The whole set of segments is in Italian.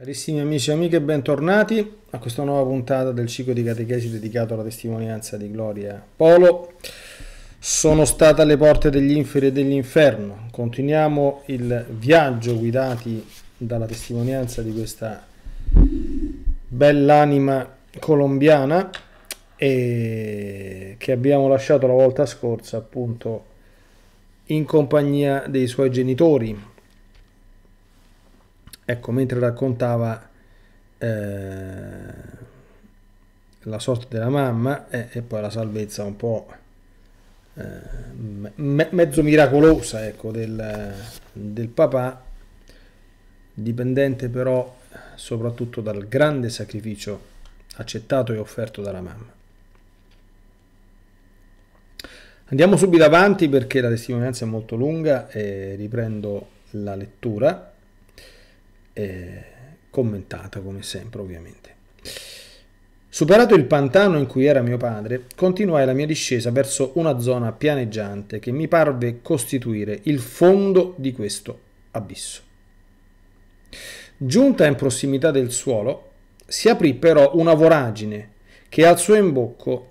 Carissimi amici e amiche, bentornati a questa nuova puntata del ciclo di catechesi dedicato alla testimonianza di Gloria Polo. Sono stata alle porte degli inferi e dell'inferno. Continuiamo il viaggio guidati dalla testimonianza di questa bell'anima colombiana e che abbiamo lasciato la volta scorsa appunto in compagnia dei suoi genitori Ecco, mentre raccontava eh, la sorte della mamma eh, e poi la salvezza un po' eh, me mezzo miracolosa ecco, del, del papà, dipendente però soprattutto dal grande sacrificio accettato e offerto dalla mamma. Andiamo subito avanti perché la testimonianza è molto lunga e riprendo la lettura eh, commentata come sempre ovviamente. Superato il pantano in cui era mio padre, continuai la mia discesa verso una zona pianeggiante che mi parve costituire il fondo di questo abisso. Giunta in prossimità del suolo, si aprì però una voragine che al suo imbocco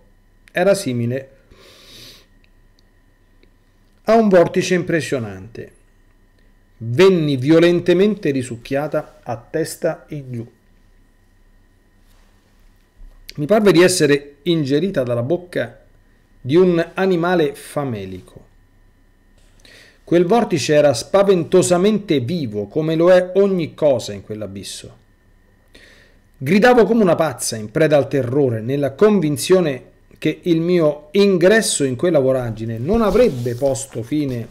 era simile a un vortice impressionante venni violentemente risucchiata a testa in giù. Mi parve di essere ingerita dalla bocca di un animale famelico. Quel vortice era spaventosamente vivo, come lo è ogni cosa in quell'abisso. Gridavo come una pazza, in preda al terrore, nella convinzione che il mio ingresso in quella voragine non avrebbe posto fine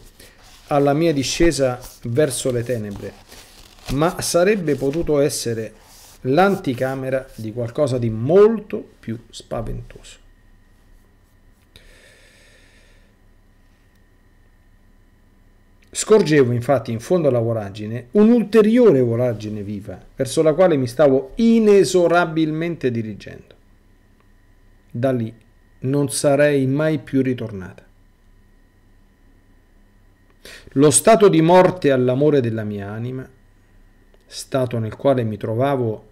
alla mia discesa verso le tenebre, ma sarebbe potuto essere l'anticamera di qualcosa di molto più spaventoso. Scorgevo infatti in fondo alla voragine un'ulteriore voragine viva verso la quale mi stavo inesorabilmente dirigendo. Da lì non sarei mai più ritornata. Lo stato di morte all'amore della mia anima, stato nel quale mi trovavo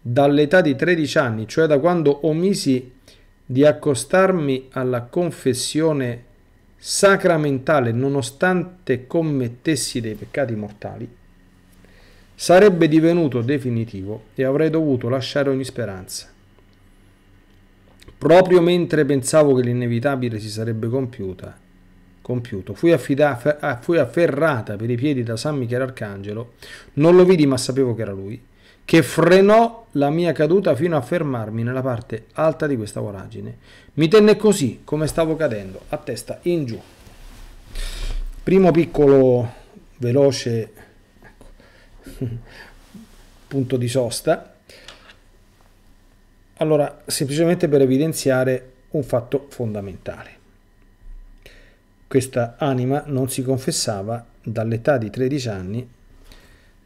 dall'età di 13 anni, cioè da quando omisi di accostarmi alla confessione sacramentale nonostante commettessi dei peccati mortali, sarebbe divenuto definitivo e avrei dovuto lasciare ogni speranza. Proprio mentre pensavo che l'inevitabile si sarebbe compiuta, compiuto. Fui, affida, ah, fui afferrata per i piedi da San Michele Arcangelo, non lo vidi ma sapevo che era lui, che frenò la mia caduta fino a fermarmi nella parte alta di questa voragine. Mi tenne così come stavo cadendo, a testa in giù. Primo piccolo veloce ecco, punto di sosta. Allora, semplicemente per evidenziare un fatto fondamentale. Questa anima non si confessava dall'età di 13 anni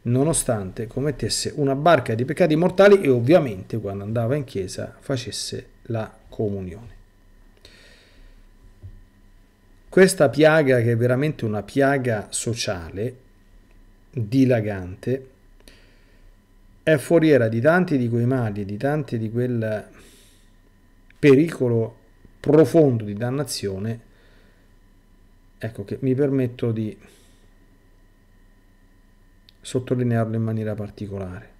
nonostante commettesse una barca di peccati mortali e ovviamente quando andava in chiesa facesse la comunione. Questa piaga che è veramente una piaga sociale, dilagante, è foriera di tanti di quei mali, di tanti di quel pericolo profondo di dannazione ecco che mi permetto di sottolinearlo in maniera particolare.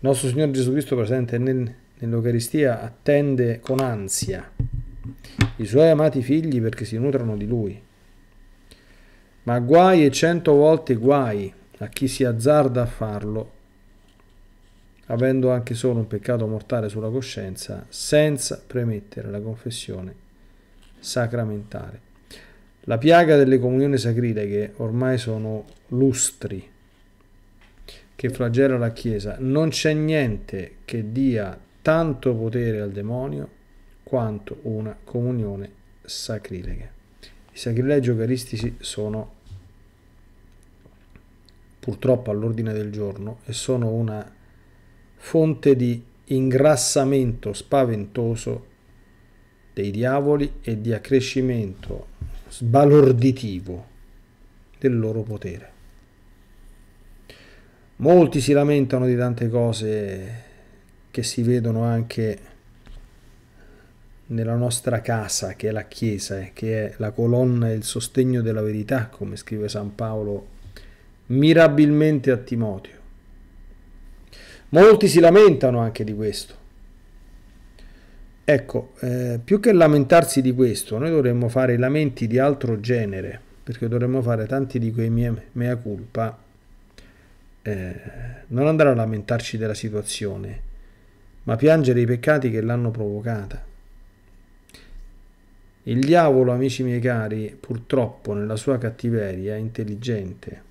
Il nostro Signore Gesù Cristo presente nel, nell'Eucaristia attende con ansia i suoi amati figli perché si nutrono di lui. Ma guai e cento volte guai a chi si azzarda a farlo, avendo anche solo un peccato mortale sulla coscienza, senza premettere la confessione sacramentale. La piaga delle comunioni sacrileghe, ormai sono lustri, che flagella la Chiesa, non c'è niente che dia tanto potere al demonio quanto una comunione sacrilega. I sacrilegi eucaristici sono purtroppo all'ordine del giorno e sono una fonte di ingrassamento spaventoso dei diavoli e di accrescimento sbalorditivo del loro potere. Molti si lamentano di tante cose che si vedono anche nella nostra casa, che è la Chiesa, eh, che è la colonna e il sostegno della verità, come scrive San Paolo mirabilmente a Timoteo. Molti si lamentano anche di questo, Ecco, eh, più che lamentarsi di questo, noi dovremmo fare i lamenti di altro genere, perché dovremmo fare tanti di quei mie, mea culpa, eh, non andare a lamentarci della situazione, ma piangere i peccati che l'hanno provocata. Il diavolo, amici miei cari, purtroppo nella sua cattiveria intelligente.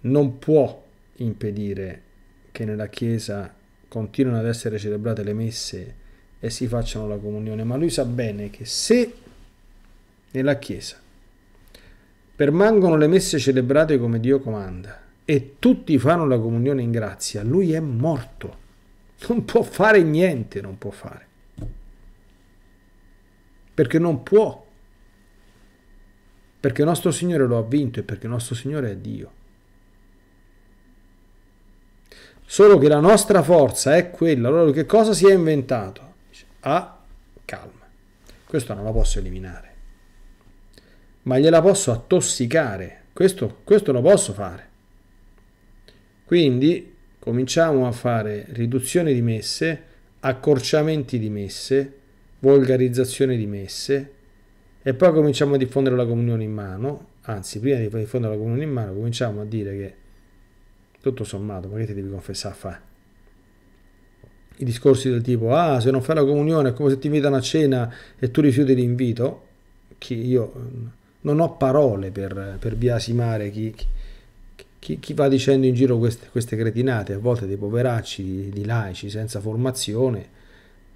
Non può impedire che nella Chiesa continuano ad essere celebrate le messe e si facciano la comunione, ma lui sa bene che se nella Chiesa permangono le messe celebrate come Dio comanda e tutti fanno la comunione in grazia, lui è morto, non può fare niente, non può fare, perché non può, perché nostro Signore lo ha vinto e perché nostro Signore è Dio. Solo che la nostra forza è quella. Allora che cosa si è inventato? Ah, calma. Questo non lo posso eliminare. Ma gliela posso attossicare. Questo, questo lo posso fare. Quindi cominciamo a fare riduzione di messe, accorciamenti di messe, volgarizzazione di messe e poi cominciamo a diffondere la comunione in mano. Anzi, prima di diffondere la comunione in mano cominciamo a dire che tutto sommato, ma che ti devi confessare a fare? I discorsi del tipo, ah, se non fai la comunione è come se ti invitano a cena e tu rifiuti l'invito, che io mm, non ho parole per, per biasimare chi, chi, chi, va dicendo in giro queste, queste cretinate, a volte dei poveracci, di laici senza formazione,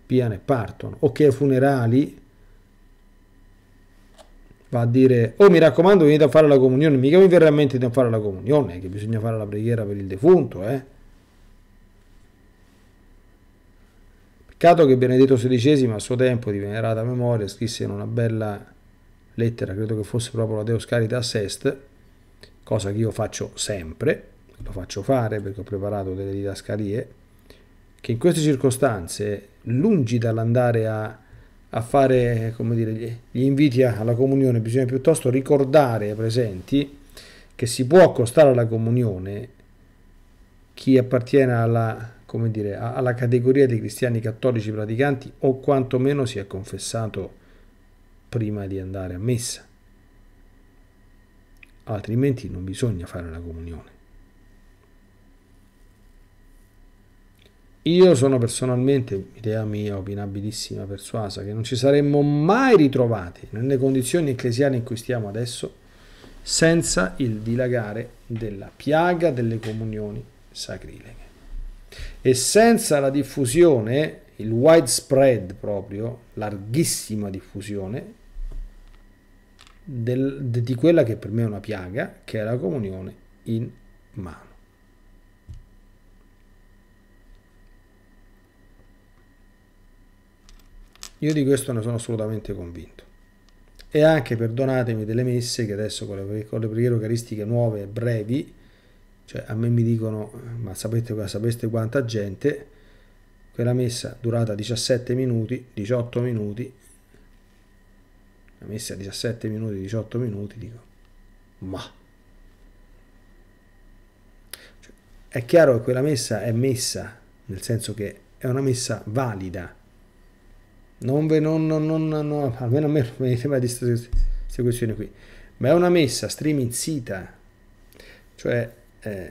piano e partono, o che ai funerali va a dire oh mi raccomando venite a fare la comunione mica mi verrà in mente di non fare la comunione che bisogna fare la preghiera per il defunto eh peccato che Benedetto XVI a suo tempo di venerata memoria scrisse in una bella lettera credo che fosse proprio la Deus Caritas Est cosa che io faccio sempre lo faccio fare perché ho preparato delle didascalie che in queste circostanze lungi dall'andare a a fare dire, gli inviti alla comunione, bisogna piuttosto ricordare ai presenti che si può accostare alla comunione chi appartiene alla, dire, alla categoria dei cristiani cattolici praticanti o quantomeno si è confessato prima di andare a messa. Altrimenti non bisogna fare la comunione. Io sono personalmente, idea mia, opinabilissima, persuasa, che non ci saremmo mai ritrovati nelle condizioni ecclesiali in cui stiamo adesso senza il dilagare della piaga delle comunioni sacrileghe e senza la diffusione, il widespread proprio, larghissima diffusione del, di quella che per me è una piaga, che è la comunione in mano. Io di questo ne sono assolutamente convinto. E anche, perdonatemi, delle messe che adesso con le, con le preghiere eucaristiche nuove e brevi, cioè a me mi dicono, ma sapete, sapete quanta gente, quella messa durata 17 minuti, 18 minuti, la messa 17 minuti, 18 minuti, dico, ma... Cioè, è chiaro che quella messa è messa, nel senso che è una messa valida, non, ve, non, non, non, non, almeno a me non mi sembra di queste questioni qui. Ma è una messa streaming sita, cioè eh,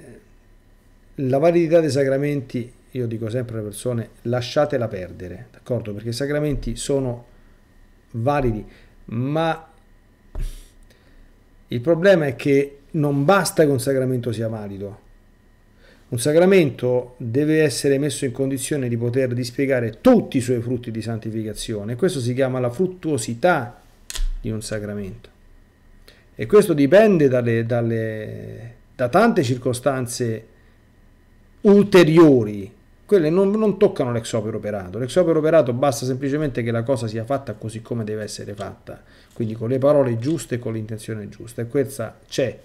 la validità dei sacramenti, io dico sempre alle persone, lasciatela perdere, d'accordo? Perché i sacramenti sono validi, ma il problema è che non basta che un sacramento sia valido, un sacramento deve essere messo in condizione di poter dispiegare tutti i suoi frutti di santificazione. Questo si chiama la fruttuosità di un sacramento. E questo dipende dalle, dalle, da tante circostanze ulteriori. Quelle non, non toccano l'ex opera operato. L'ex opera operato basta semplicemente che la cosa sia fatta così come deve essere fatta. Quindi con le parole giuste e con l'intenzione giusta. E questa c'è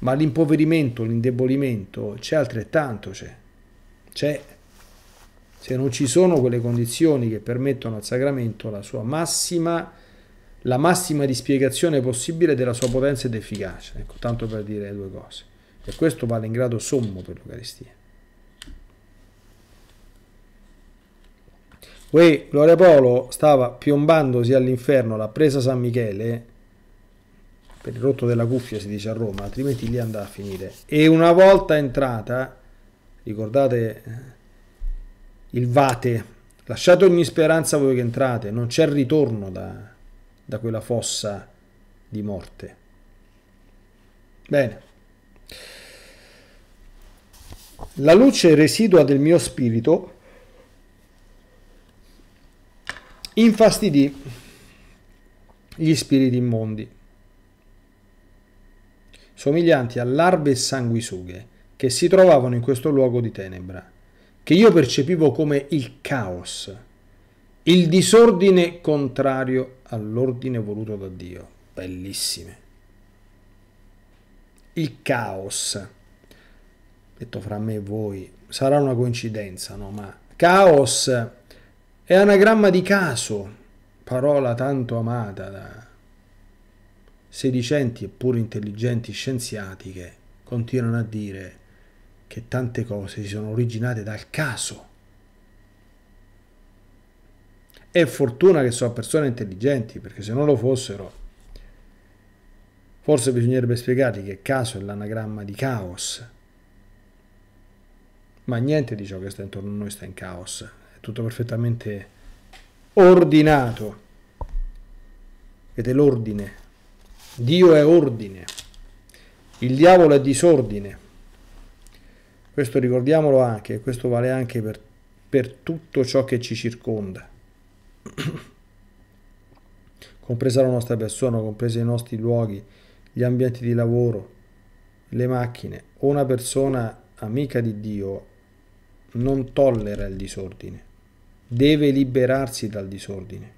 ma l'impoverimento, l'indebolimento c'è altrettanto, c'è. c'è. Se non ci sono quelle condizioni che permettono al sacramento la sua massima, la massima dispiegazione possibile della sua potenza ed efficacia, ecco, tanto per dire le due cose. E questo vale in grado sommo per l'Eucaristia. Uè, Gloria Polo stava piombandosi all'inferno, l'ha presa San Michele, per il rotto della cuffia si dice a Roma, altrimenti lì andrà a finire. E una volta entrata, ricordate eh, il vate, lasciate ogni speranza voi che entrate, non c'è ritorno da, da quella fossa di morte. Bene. La luce residua del mio spirito infastidì gli spiriti immondi somiglianti all'arbe e sanguisughe, che si trovavano in questo luogo di tenebra, che io percepivo come il caos, il disordine contrario all'ordine voluto da Dio. Bellissime. Il caos, detto fra me e voi, sarà una coincidenza, no? Ma caos è anagramma di caso, parola tanto amata da sedicenti eppure intelligenti scienziati che continuano a dire che tante cose si sono originate dal caso. È fortuna che sono persone intelligenti, perché se non lo fossero, forse bisognerebbe spiegargli che caso è l'anagramma di caos. Ma niente di ciò che sta intorno a noi sta in caos, è tutto perfettamente ordinato. Ed è l'ordine Dio è ordine, il diavolo è disordine. Questo ricordiamolo anche, questo vale anche per, per tutto ciò che ci circonda, compresa la nostra persona, compresi i nostri luoghi, gli ambienti di lavoro, le macchine. Una persona amica di Dio non tollera il disordine, deve liberarsi dal disordine.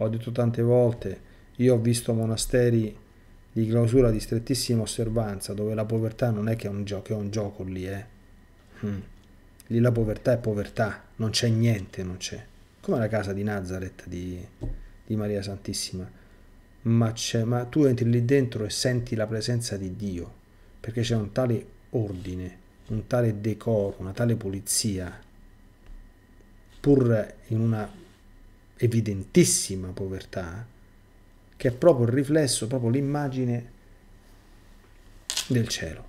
Ho detto tante volte, io ho visto monasteri di clausura di strettissima osservanza, dove la povertà non è che è un gioco, è un gioco lì, eh. Mm. Lì la povertà è povertà, non c'è niente, non c'è. Come la casa di Nazareth di, di Maria Santissima. Ma, ma tu entri lì dentro e senti la presenza di Dio, perché c'è un tale ordine, un tale decoro, una tale pulizia, pur in una evidentissima povertà, che è proprio il riflesso, proprio l'immagine del cielo.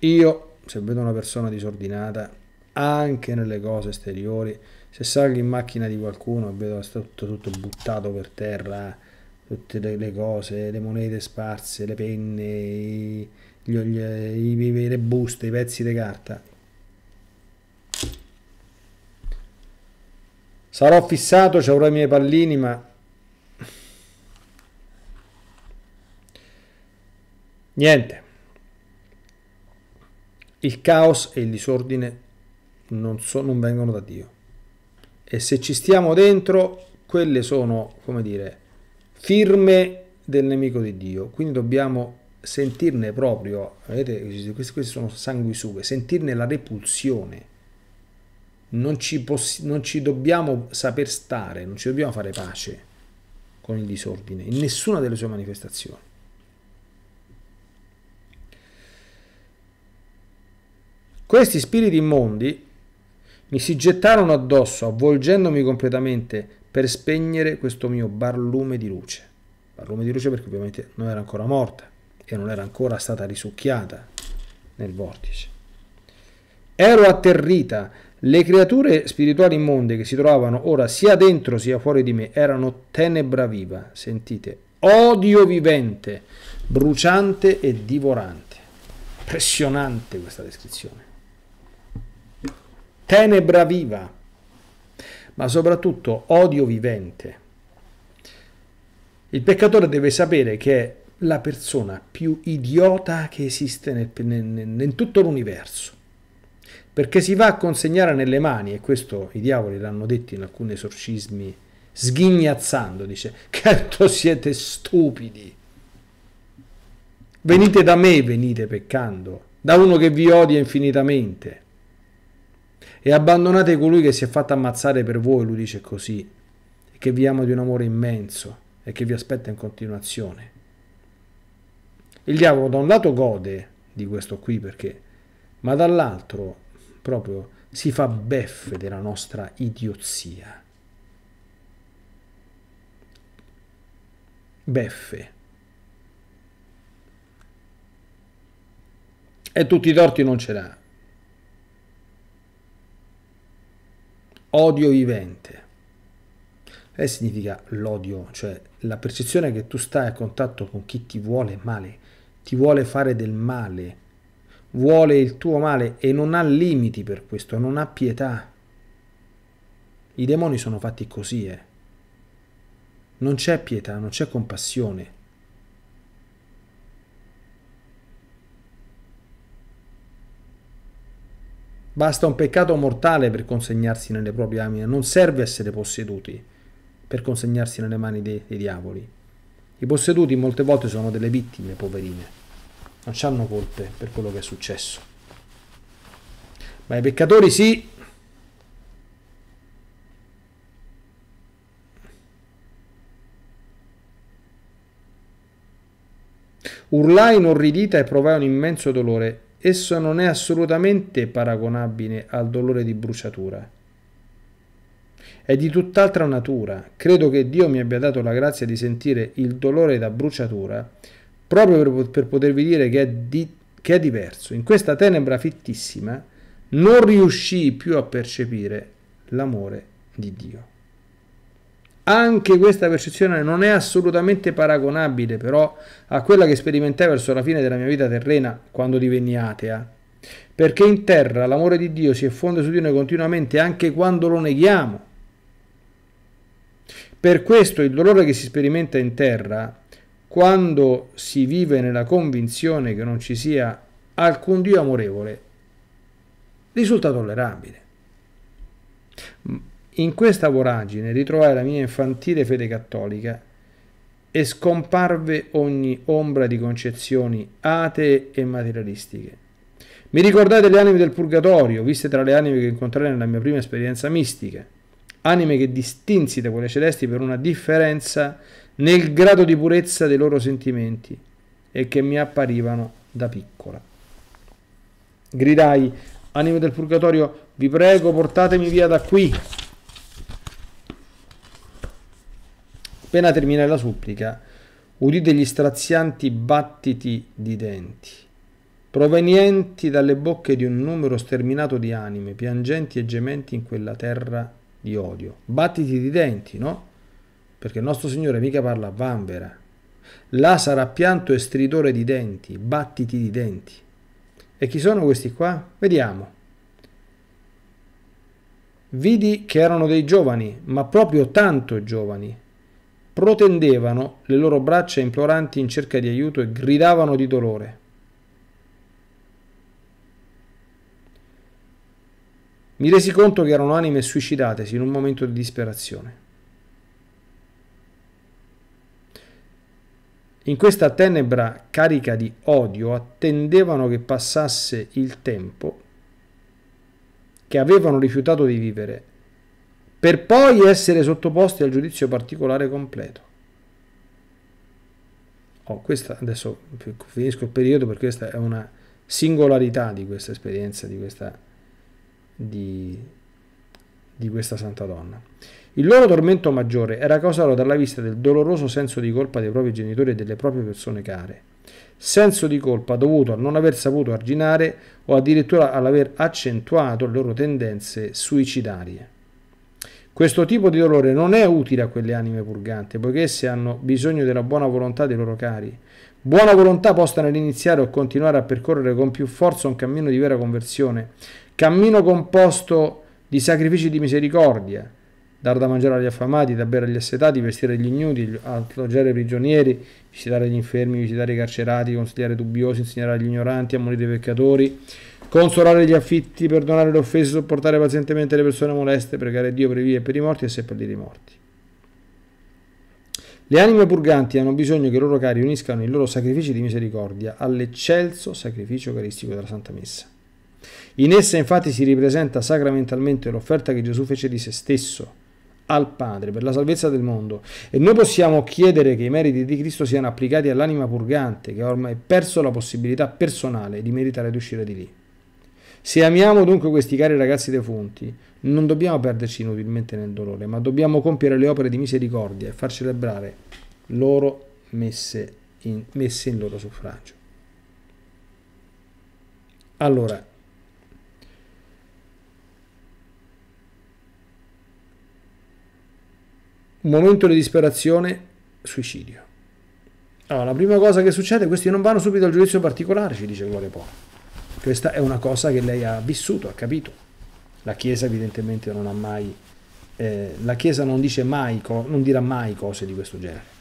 Io, se vedo una persona disordinata, anche nelle cose esteriori, se salgo in macchina di qualcuno e vedo tutto, tutto buttato per terra, tutte le, le, cose, le monete sparse, le penne, i, gli, gli, gli, le buste, i pezzi di carta. Sarò fissato, ci avrò i miei pallini, ma Niente. Il caos e il disordine non, so, non vengono da Dio. E se ci stiamo dentro, quelle sono, come dire, firme del nemico di Dio. Quindi dobbiamo sentirne proprio, vedete, queste, queste sono sanguisughe, sentirne la repulsione. Non ci, non ci dobbiamo saper stare, non ci dobbiamo fare pace con il disordine, in nessuna delle sue manifestazioni. Questi spiriti immondi mi si gettarono addosso, avvolgendomi completamente per spegnere questo mio barlume di luce. Barlume di luce perché ovviamente non era ancora morta e non era ancora stata risucchiata nel vortice. Ero atterrita. Le creature spirituali immonde che si trovavano ora sia dentro sia fuori di me erano tenebra viva, sentite, odio vivente, bruciante e divorante. Impressionante questa descrizione tenebra viva, ma soprattutto odio vivente. Il peccatore deve sapere che è la persona più idiota che esiste nel, nel, nel, in tutto l'universo, perché si va a consegnare nelle mani, e questo i diavoli l'hanno detto in alcuni esorcismi, sghignazzando, dice, certo siete stupidi, venite da me, venite peccando, da uno che vi odia infinitamente e abbandonate colui che si è fatto ammazzare per voi, lui dice così, e che vi ama di un amore immenso e che vi aspetta in continuazione. Il diavolo da un lato gode di questo qui perché, ma dall'altro proprio si fa beffe della nostra idiozia. Beffe. E tutti i torti non ce l'ha. odio vivente. E significa l'odio, cioè la percezione che tu stai a contatto con chi ti vuole male, ti vuole fare del male, vuole il tuo male e non ha limiti per questo, non ha pietà. I demoni sono fatti così, eh. Non c'è pietà, non c'è compassione. Basta un peccato mortale per consegnarsi nelle proprie anime, non serve essere posseduti per consegnarsi nelle mani dei, dei diavoli. I posseduti molte volte sono delle vittime, poverine, non ci hanno colpe per quello che è successo. Ma i peccatori sì. Urlai inorridita e provai un immenso dolore esso non è assolutamente paragonabile al dolore di bruciatura. È di tutt'altra natura. Credo che Dio mi abbia dato la grazia di sentire il dolore da bruciatura proprio per, per potervi dire che è, di, che è diverso. In questa tenebra fittissima non riuscii più a percepire l'amore di Dio. Anche questa percezione non è assolutamente paragonabile però a quella che sperimentai verso la fine della mia vita terrena quando divenni atea. Perché in terra l'amore di Dio si effonde su di noi continuamente anche quando lo neghiamo. Per questo il dolore che si sperimenta in terra, quando si vive nella convinzione che non ci sia alcun Dio amorevole, risulta tollerabile in questa voragine ritrovai la mia infantile fede cattolica e scomparve ogni ombra di concezioni atee e materialistiche. Mi ricordai delle anime del purgatorio, viste tra le anime che incontrai nella mia prima esperienza mistica, anime che distinsi da quelle celesti per una differenza nel grado di purezza dei loro sentimenti e che mi apparivano da piccola. Gridai, anime del purgatorio, vi prego portatemi via da qui, Appena terminai la supplica, udite gli strazianti battiti di denti, provenienti dalle bocche di un numero sterminato di anime, piangenti e gementi in quella terra di odio. Battiti di denti, no? Perché il nostro Signore mica parla a vanvera. Là sarà pianto e stridore di denti, battiti di denti. E chi sono questi qua? Vediamo. Vidi che erano dei giovani, ma proprio tanto giovani, protendevano le loro braccia imploranti in cerca di aiuto e gridavano di dolore. Mi resi conto che erano anime suicidatesi in un momento di disperazione. In questa tenebra carica di odio attendevano che passasse il tempo che avevano rifiutato di vivere per poi essere sottoposti al giudizio particolare completo. Oh, questa adesso finisco il periodo perché questa è una singolarità di questa esperienza, di questa, di, di questa santa donna. Il loro tormento maggiore era causato dalla vista del doloroso senso di colpa dei propri genitori e delle proprie persone care. Senso di colpa dovuto a non aver saputo arginare o addirittura all'aver accentuato le loro tendenze suicidarie. Questo tipo di dolore non è utile a quelle anime purganti, poiché esse hanno bisogno della buona volontà dei loro cari. Buona volontà posta nell'iniziare o continuare a percorrere con più forza un cammino di vera conversione, cammino composto di sacrifici di misericordia, dar da mangiare agli affamati, da bere agli assetati, vestire gli ignudi, alloggiare i prigionieri, visitare gli infermi, visitare i carcerati, consigliare i dubbiosi, insegnare agli ignoranti, ammonire i peccatori, consolare gli affitti, perdonare le offese, sopportare pazientemente le persone moleste, pregare Dio per i vivi e per i morti e seppellire i morti. Le anime purganti hanno bisogno che i loro cari uniscano i loro sacrifici di misericordia all'eccelso sacrificio eucaristico della Santa Messa. In essa infatti si ripresenta sacramentalmente l'offerta che Gesù fece di se stesso al Padre per la salvezza del mondo e noi possiamo chiedere che i meriti di Cristo siano applicati all'anima purgante che ha ormai perso la possibilità personale di meritare di uscire di lì. Se amiamo dunque questi cari ragazzi defunti, non dobbiamo perderci inutilmente nel dolore, ma dobbiamo compiere le opere di misericordia e far celebrare loro messe in, messe in loro suffragio. Allora, momento di disperazione, suicidio. Allora, la prima cosa che succede, è che questi non vanno subito al giudizio particolare, ci dice Gloria Polo questa è una cosa che lei ha vissuto, ha capito. La Chiesa evidentemente non ha mai, eh, la Chiesa non, dice mai non dirà mai cose di questo genere.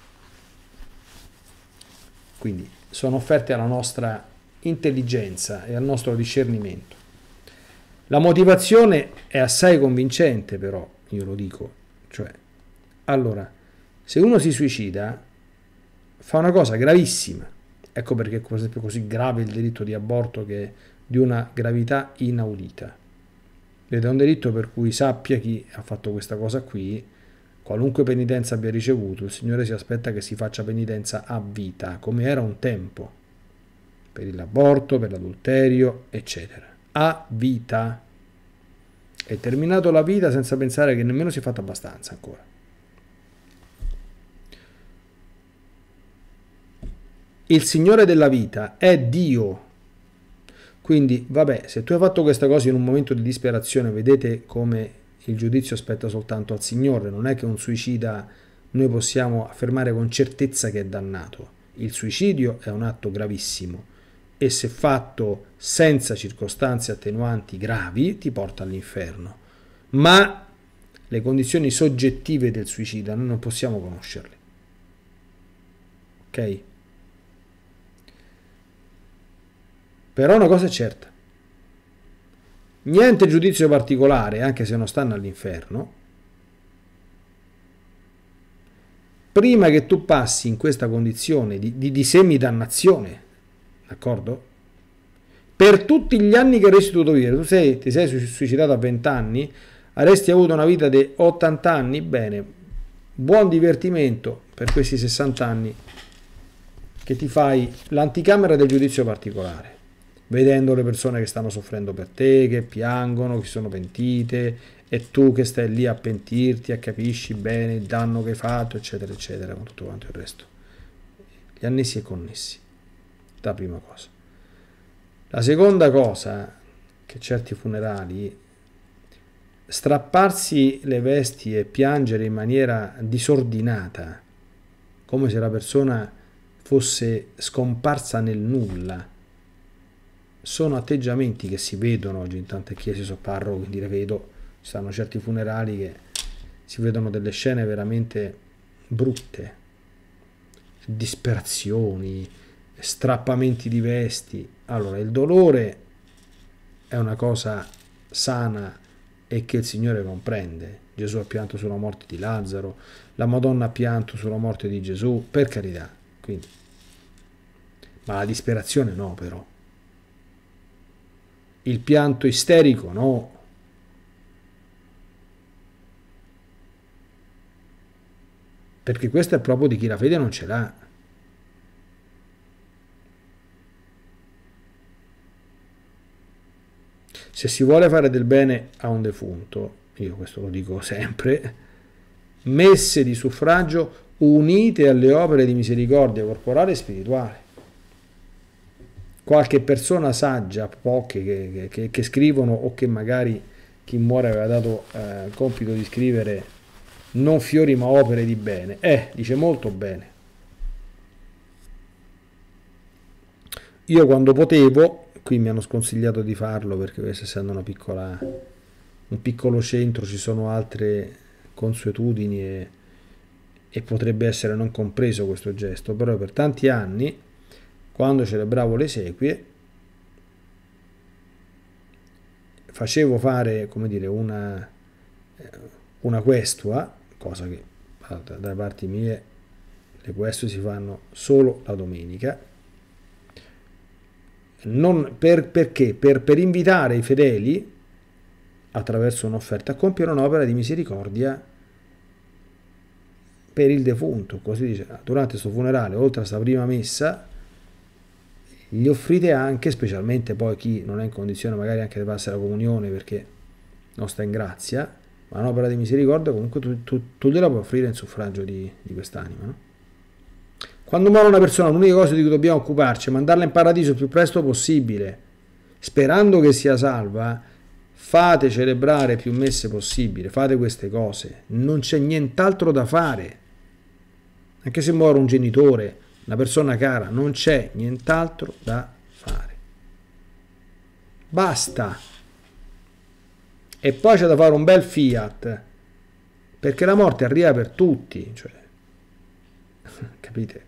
Quindi sono offerte alla nostra intelligenza e al nostro discernimento. La motivazione è assai convincente però, io lo dico, cioè, allora, se uno si suicida, fa una cosa gravissima, Ecco perché è per così grave il delitto di aborto che è di una gravità inaudita. Ed è un delitto per cui sappia chi ha fatto questa cosa qui, qualunque penitenza abbia ricevuto, il Signore si aspetta che si faccia penitenza a vita, come era un tempo, per l'aborto, per l'adulterio, eccetera. A vita. È terminato la vita senza pensare che nemmeno si è fatto abbastanza ancora. il Signore della vita è Dio. Quindi, vabbè, se tu hai fatto questa cosa in un momento di disperazione, vedete come il giudizio spetta soltanto al Signore, non è che un suicida noi possiamo affermare con certezza che è dannato. Il suicidio è un atto gravissimo e se fatto senza circostanze attenuanti gravi ti porta all'inferno. Ma le condizioni soggettive del suicida noi non possiamo conoscerle. Ok? Però una cosa è certa, niente giudizio particolare, anche se non stanno all'inferno, prima che tu passi in questa condizione di, di, di semidannazione, d'accordo? Per tutti gli anni che resti tu tuo vivere, tu sei, ti sei suicidato a 20 anni, avresti avuto una vita di 80 anni, bene, buon divertimento per questi 60 anni che ti fai l'anticamera del giudizio particolare vedendo le persone che stanno soffrendo per te, che piangono, che sono pentite, e tu che stai lì a pentirti, a capisci bene il danno che hai fatto, eccetera, eccetera, con tutto quanto il resto. Gli annessi e connessi, la prima cosa. La seconda cosa, che certi funerali, strapparsi le vesti e piangere in maniera disordinata, come se la persona fosse scomparsa nel nulla, sono atteggiamenti che si vedono oggi in tante chiese, sono parroco, quindi le vedo, ci stanno certi funerali che si vedono delle scene veramente brutte, disperazioni, strappamenti di vesti. Allora, il dolore è una cosa sana e che il Signore comprende. Gesù ha pianto sulla morte di Lazzaro, la Madonna ha pianto sulla morte di Gesù, per carità. Quindi. Ma la disperazione no, però il pianto isterico, no. Perché questo è proprio di chi la fede non ce l'ha. Se si vuole fare del bene a un defunto, io questo lo dico sempre, messe di suffragio unite alle opere di misericordia corporale e spirituale qualche persona saggia, poche che, che, che, scrivono o che magari chi muore aveva dato eh, il compito di scrivere non fiori ma opere di bene. Eh, dice molto bene. Io quando potevo, qui mi hanno sconsigliato di farlo perché essendo una piccola, un piccolo centro ci sono altre consuetudini e, e potrebbe essere non compreso questo gesto, però per tanti anni quando celebravo le sequie, facevo fare, come dire, una, eh, una questua, cosa che da parte mie le questue si fanno solo la domenica, non per, perché? Per, per invitare i fedeli, attraverso un'offerta, a compiere un'opera di misericordia per il defunto, così dice, durante il suo funerale, oltre a questa prima messa, gli offrite anche, specialmente poi chi non è in condizione magari anche di passare la comunione perché non sta in grazia, ma un'opera di misericordia comunque tu, tu, tu gliela puoi offrire in suffragio di, di quest'anima. No? Quando muore una persona, l'unica cosa di cui dobbiamo occuparci è mandarla in paradiso il più presto possibile, sperando che sia salva. Fate celebrare più messe possibile, fate queste cose, non c'è nient'altro da fare. Anche se muore un genitore, una persona cara, non c'è nient'altro da fare. Basta. E poi c'è da fare un bel fiat, perché la morte arriva per tutti, cioè, capite?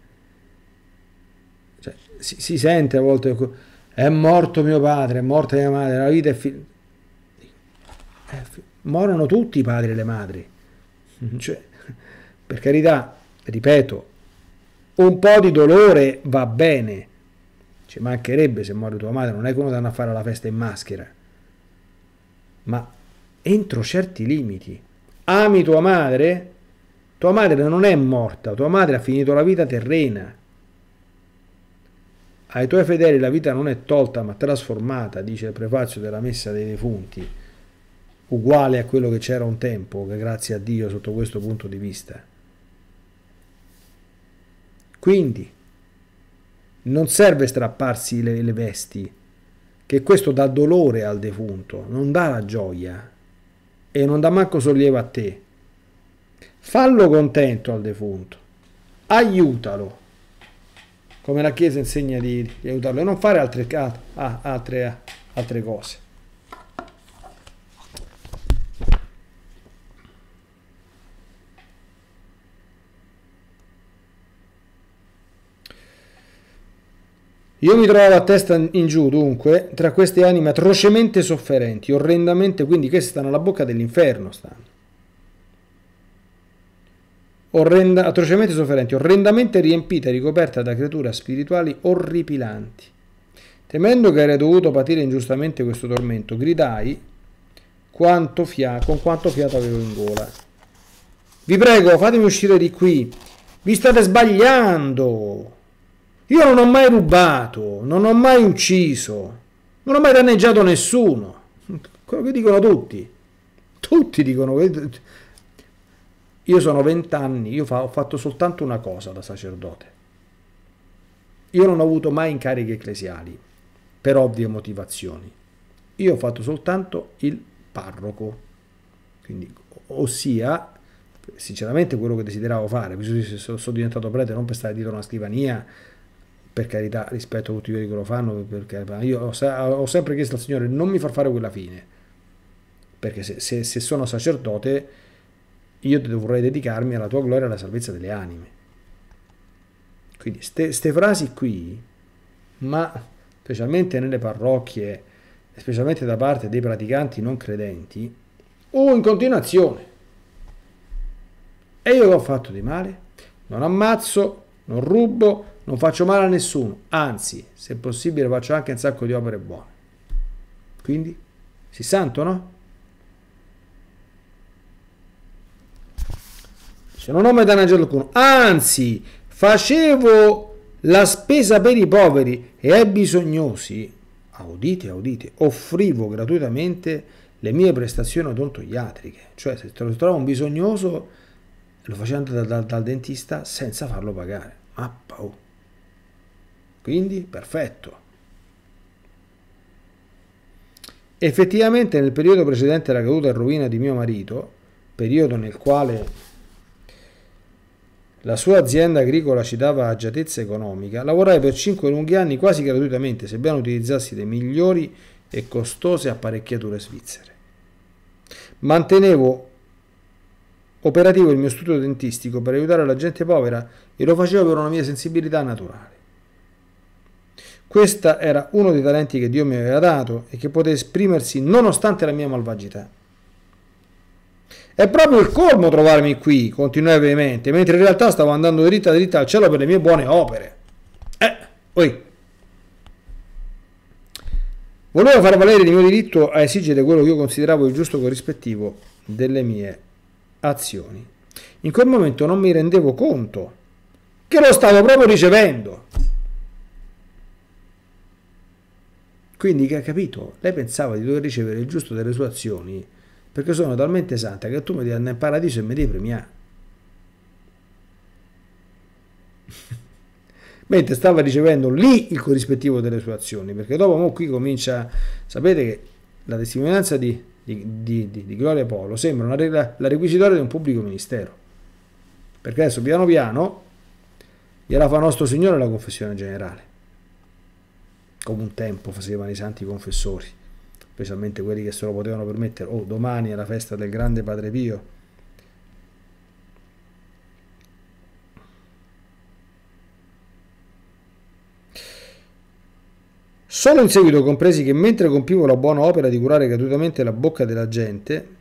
Cioè, si, si, sente a volte, è morto mio padre, è morta mia madre, la vita è finita. Morono tutti i padri e le madri, cioè, per carità, ripeto, un po' di dolore va bene. Ci mancherebbe se muore tua madre, non è che uno danno a fare la festa in maschera. Ma entro certi limiti. Ami tua madre? Tua madre non è morta, tua madre ha finito la vita terrena. Ai tuoi fedeli la vita non è tolta ma trasformata, dice il prefazio della messa dei defunti, uguale a quello che c'era un tempo, che grazie a Dio sotto questo punto di vista. Quindi non serve strapparsi le, le vesti, che questo dà dolore al defunto, non dà la gioia e non dà manco sollievo a te. Fallo contento al defunto, aiutalo, come la Chiesa insegna di, di aiutarlo, e non fare altre, altre, altre cose. Io mi trovo a testa in giù, dunque, tra queste anime atrocemente sofferenti, orrendamente, quindi queste stanno alla bocca dell'inferno, stanno. Orrenda, atrocemente sofferenti, orrendamente riempita e ricoperta da creature spirituali orripilanti. Temendo che avrei dovuto patire ingiustamente questo tormento, gridai quanto con quanto fiato avevo in gola. Vi prego, fatemi uscire di qui. Vi state sbagliando! Io non ho mai rubato, non ho mai ucciso, non ho mai danneggiato nessuno. Quello che dicono tutti. Tutti dicono Io sono vent'anni, io ho fatto soltanto una cosa da sacerdote. Io non ho avuto mai incarichi ecclesiali, per ovvie motivazioni. Io ho fatto soltanto il parroco, quindi, ossia, sinceramente quello che desideravo fare, sono diventato prete non per stare dietro una scrivania per carità rispetto a tutti quelli che lo fanno, perché io ho, sempre chiesto al Signore non mi far fare quella fine, perché se, se, se sono sacerdote io dovrei dedicarmi alla tua gloria e alla salvezza delle anime. Quindi queste frasi qui, ma specialmente nelle parrocchie, specialmente da parte dei praticanti non credenti, o in continuazione. E io che ho fatto di male? Non ammazzo, non rubo, non faccio male a nessuno, anzi, se possibile faccio anche un sacco di opere buone. Quindi, si santo, no? Se non ho mai danneggiato qualcuno, anzi, facevo la spesa per i poveri e ai bisognosi, audite, audite, offrivo gratuitamente le mie prestazioni odontoiatriche. Cioè, se te lo trovo un bisognoso, lo facendo dal, dal, dal dentista senza farlo pagare. Mappa, oh. Quindi perfetto. Effettivamente nel periodo precedente alla caduta e rovina di mio marito, periodo nel quale la sua azienda agricola ci dava agiatezza economica, lavorai per 5 lunghi anni quasi gratuitamente, sebbene utilizzassi le migliori e costose apparecchiature svizzere. Mantenevo operativo il mio studio dentistico per aiutare la gente povera e lo facevo per una mia sensibilità naturale. Questo era uno dei talenti che Dio mi aveva dato e che poteva esprimersi nonostante la mia malvagità. È proprio il colmo trovarmi qui, continuai veemente, mentre in realtà stavo andando dritta dritta al cielo per le mie buone opere. Eh, oi. Volevo far valere il mio diritto a esigere quello che io consideravo il giusto corrispettivo delle mie azioni. In quel momento non mi rendevo conto che lo stavo proprio ricevendo. Quindi che ha capito? Lei pensava di dover ricevere il giusto delle sue azioni, perché sono talmente santa che tu mi devi andare in paradiso e mi devi premiare. Mentre stava ricevendo lì il corrispettivo delle sue azioni, perché dopo qui comincia, sapete che la testimonianza di, di, di, di Gloria Polo sembra una regla, la requisitoria di un pubblico ministero, perché adesso piano piano gliela fa nostro Signore la confessione generale come un tempo facevano i santi confessori, specialmente quelli che se lo potevano permettere. Oh, domani è la festa del grande Padre Pio. Solo in seguito compresi che mentre compivo la buona opera di curare gratuitamente la bocca della gente,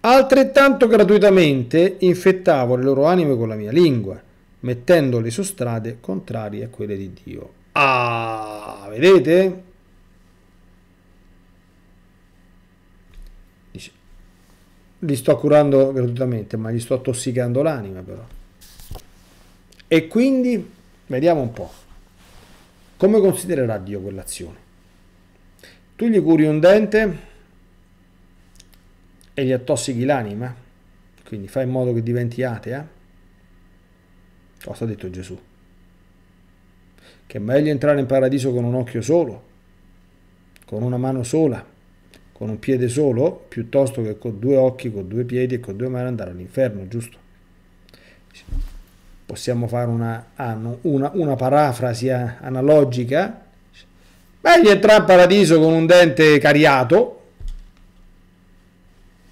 altrettanto gratuitamente infettavo le loro anime con la mia lingua, mettendole su strade contrarie a quelle di Dio. Ah, vedete? Dice, li sto curando gratuitamente, ma gli sto tossicando l'anima però. E quindi, vediamo un po', come considererà Dio quell'azione? Tu gli curi un dente e gli attossichi l'anima, quindi fai in modo che diventi atea? Eh? Cosa ha detto Gesù? che è meglio entrare in paradiso con un occhio solo, con una mano sola, con un piede solo, piuttosto che con due occhi, con due piedi e con due mani andare all'inferno, giusto? Possiamo fare una, ah, una, una parafrasi eh, analogica. Meglio entrare in paradiso con un dente cariato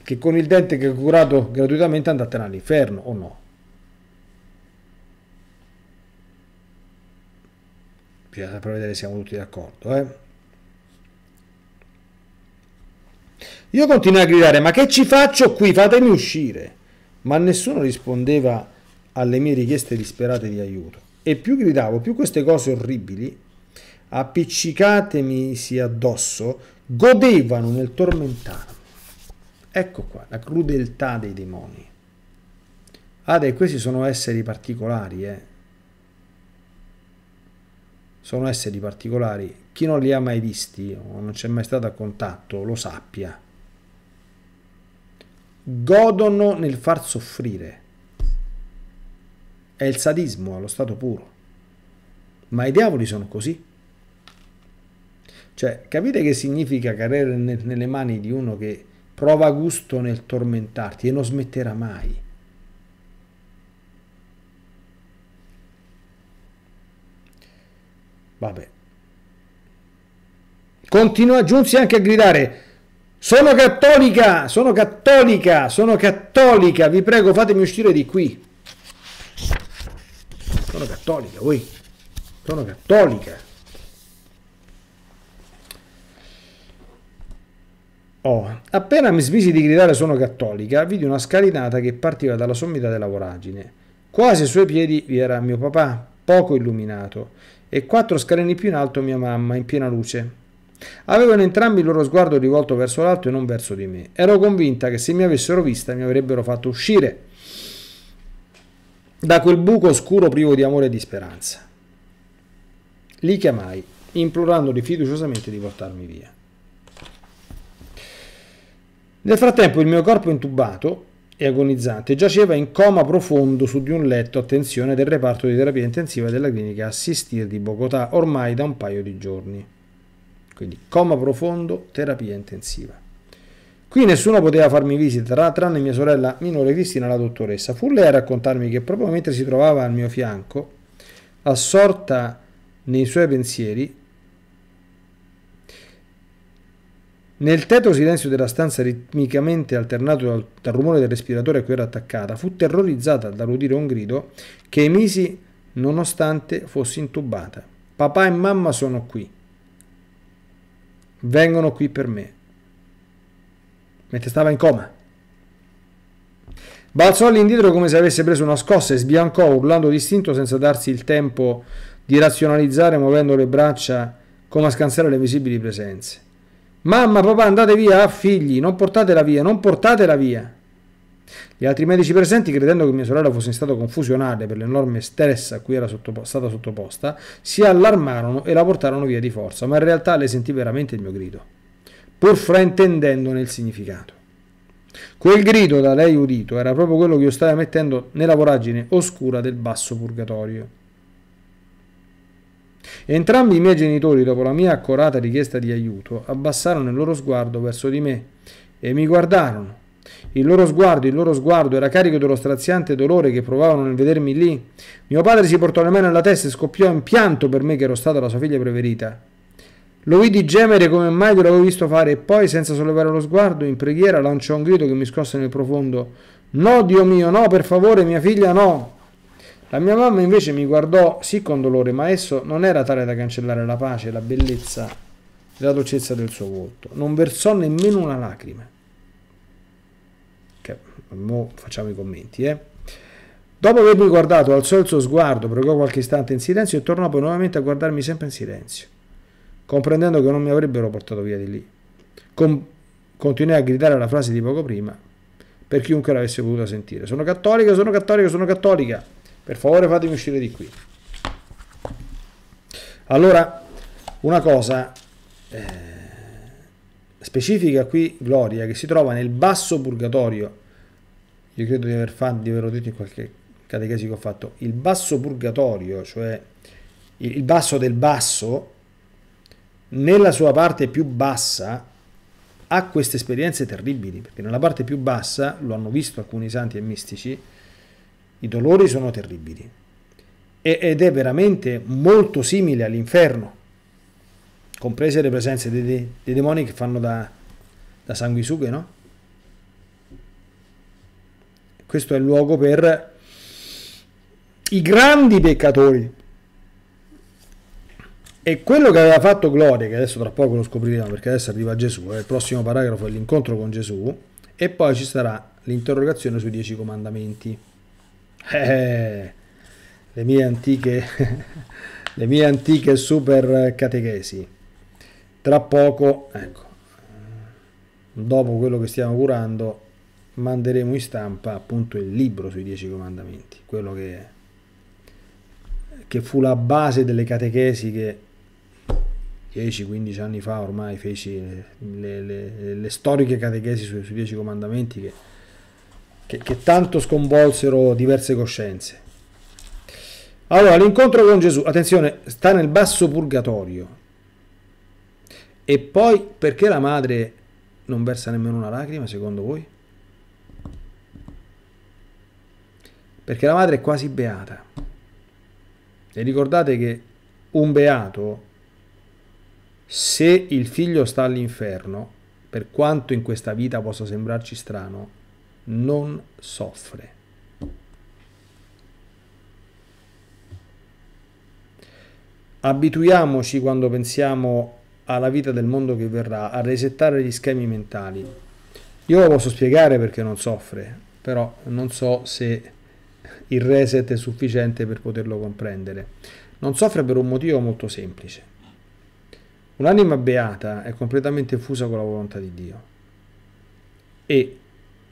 che con il dente che è curato gratuitamente andate all'inferno o no? Bisogna per vedere se siamo tutti d'accordo. Eh? Io continuo a gridare, ma che ci faccio qui? Fatemi uscire. Ma nessuno rispondeva alle mie richieste disperate di aiuto. E più gridavo, più queste cose orribili, appiccicatemi si addosso, godevano nel tormentarmi. Ecco qua, la crudeltà dei demoni. Ah, dei questi sono esseri particolari, eh sono esseri particolari. Chi non li ha mai visti o non c'è mai stato a contatto lo sappia. Godono nel far soffrire. È il sadismo allo stato puro. Ma i diavoli sono così. Cioè, capite che significa cadere nelle mani di uno che prova gusto nel tormentarti e non smetterà mai. Vabbè. Continua giunsi anche a gridare, sono cattolica, sono cattolica, sono cattolica, vi prego fatemi uscire di qui. Sono cattolica, voi. Sono cattolica. Oh, appena mi smisi di gridare sono cattolica, vidi una scalinata che partiva dalla sommità della voragine. Quasi ai suoi piedi vi era mio papà, poco illuminato e quattro scalini più in alto mia mamma, in piena luce. Avevano entrambi il loro sguardo rivolto verso l'alto e non verso di me. Ero convinta che se mi avessero vista mi avrebbero fatto uscire da quel buco oscuro privo di amore e di speranza. Li chiamai, implorandoli fiduciosamente di portarmi via. Nel frattempo il mio corpo intubato e agonizzante. Giaceva in coma profondo su di un letto, attenzione, del reparto di terapia intensiva della clinica assistita di Bogotà ormai da un paio di giorni. Quindi coma profondo, terapia intensiva. Qui nessuno poteva farmi visita, tranne mia sorella minore Cristina, la dottoressa. Fu lei a raccontarmi che proprio mentre si trovava al mio fianco, assorta nei suoi pensieri, Nel tetro silenzio della stanza ritmicamente alternato dal, dal rumore del respiratore a cui era attaccata, fu terrorizzata dall'udire un grido che emisi nonostante fosse intubata. Papà e mamma sono qui. Vengono qui per me. Mentre stava in coma. Balzò all'indietro come se avesse preso una scossa e sbiancò urlando distinto senza darsi il tempo di razionalizzare muovendo le braccia come a scansare le visibili presenze. Mamma, papà, andate via, ah, figli, non portatela via, non portatela via. Gli altri medici presenti, credendo che mia sorella fosse in stato confusionale per l'enorme stress a cui era sottopo stata sottoposta, si allarmarono e la portarono via di forza, ma in realtà lei sentì veramente il mio grido, pur fraintendendone il significato. Quel grido da lei udito era proprio quello che io stavo mettendo nella voragine oscura del basso purgatorio. Entrambi i miei genitori, dopo la mia accorata richiesta di aiuto, abbassarono il loro sguardo verso di me e mi guardarono. Il loro sguardo, il loro sguardo era carico dello straziante dolore che provavano nel vedermi lì. Mio padre si portò le mani alla testa e scoppiò in pianto per me che ero stata la sua figlia preferita. Lo vidi gemere come mai glielo avevo visto fare e poi, senza sollevare lo sguardo, in preghiera lanciò un grido che mi scosse nel profondo. No, Dio mio, no, per favore, mia figlia, no! La mia mamma invece mi guardò sì con dolore, ma esso non era tale da cancellare la pace, la bellezza e la dolcezza del suo volto. Non versò nemmeno una lacrima. Che, okay, facciamo i commenti, eh. Dopo avermi guardato, alzò il suo sguardo, pregò qualche istante in silenzio e tornò poi nuovamente a guardarmi sempre in silenzio, comprendendo che non mi avrebbero portato via di lì. Com continuai a gridare la frase di poco prima per chiunque l'avesse voluta sentire. Sono cattolica, sono cattolica, sono cattolica. Per favore fatemi uscire di qui. Allora, una cosa eh, specifica qui, Gloria, che si trova nel basso purgatorio. Io credo di aver, fatto, di averlo detto in qualche catechesi che ho fatto. Il basso purgatorio, cioè il basso del basso, nella sua parte più bassa, ha queste esperienze terribili, perché nella parte più bassa, lo hanno visto alcuni santi e mistici, i dolori sono terribili e, ed è veramente molto simile all'inferno, comprese le presenze dei, dei, demoni che fanno da, da sanguisughe, no? Questo è il luogo per i grandi peccatori. E quello che aveva fatto Gloria, che adesso tra poco lo scopriremo perché adesso arriva Gesù, eh, il prossimo paragrafo è l'incontro con Gesù, e poi ci sarà l'interrogazione sui dieci comandamenti. Eh, le mie antiche, le mie antiche super catechesi. Tra poco, ecco, dopo quello che stiamo curando, manderemo in stampa appunto il libro sui Dieci Comandamenti, quello che, che fu la base delle catechesi che 10-15 anni fa ormai feci le, le, le, le storiche catechesi sui, sui Dieci Comandamenti che che, che tanto sconvolsero diverse coscienze. Allora, l'incontro con Gesù, attenzione, sta nel basso purgatorio. E poi perché la madre non versa nemmeno una lacrima, secondo voi? Perché la madre è quasi beata. E ricordate che un beato, se il figlio sta all'inferno, per quanto in questa vita possa sembrarci strano, non soffre. Abituiamoci quando pensiamo alla vita del mondo che verrà a resettare gli schemi mentali. Io lo posso spiegare perché non soffre, però non so se il reset è sufficiente per poterlo comprendere. Non soffre per un motivo molto semplice. Un'anima beata è completamente fusa con la volontà di Dio e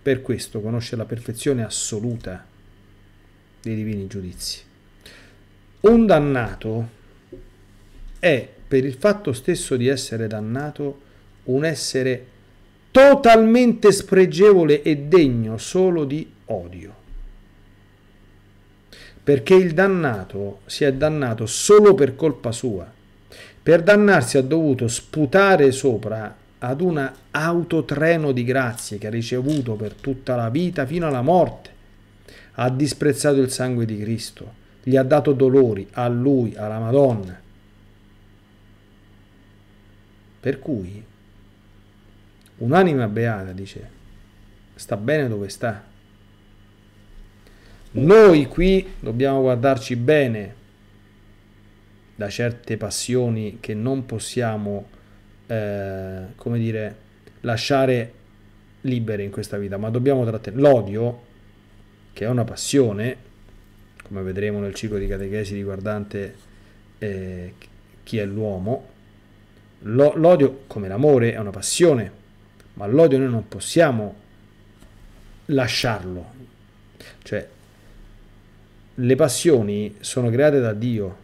per questo conosce la perfezione assoluta dei divini giudizi. Un dannato è, per il fatto stesso di essere dannato, un essere totalmente spregevole e degno solo di odio. Perché il dannato si è dannato solo per colpa sua. Per dannarsi ha dovuto sputare sopra ad un autotreno di grazie che ha ricevuto per tutta la vita fino alla morte. Ha disprezzato il sangue di Cristo, gli ha dato dolori a lui, alla Madonna. Per cui un'anima beata, dice, sta bene dove sta. Noi qui dobbiamo guardarci bene da certe passioni che non possiamo eh, come dire, lasciare libere in questa vita, ma dobbiamo trattenere l'odio, che è una passione, come vedremo nel ciclo di catechesi riguardante eh, chi è l'uomo, l'odio come l'amore è una passione, ma l'odio noi non possiamo lasciarlo, cioè le passioni sono create da Dio.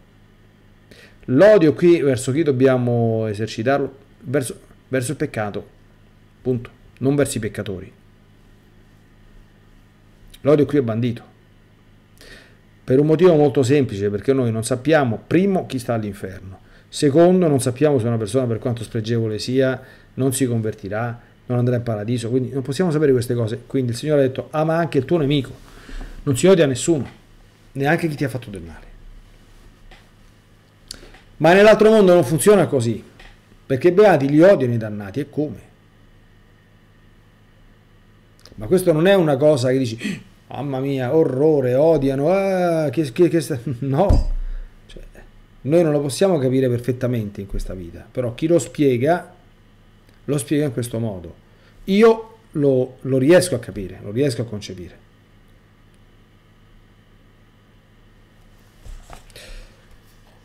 L'odio qui verso chi dobbiamo esercitarlo? verso, verso il peccato, punto, non verso i peccatori. L'odio qui è bandito. Per un motivo molto semplice, perché noi non sappiamo, primo, chi sta all'inferno. Secondo, non sappiamo se una persona, per quanto spregevole sia, non si convertirà, non andrà in paradiso. Quindi non possiamo sapere queste cose. Quindi il Signore ha detto, ama anche il tuo nemico. Non si odia nessuno, neanche chi ti ha fatto del male. Ma nell'altro mondo non funziona così perché beati li odiano i dannati e come? Ma questo non è una cosa che dici, ah, mamma mia, orrore, odiano, ah, che, che, che no, cioè, noi non lo possiamo capire perfettamente in questa vita, però chi lo spiega, lo spiega in questo modo. Io lo, lo riesco a capire, lo riesco a concepire.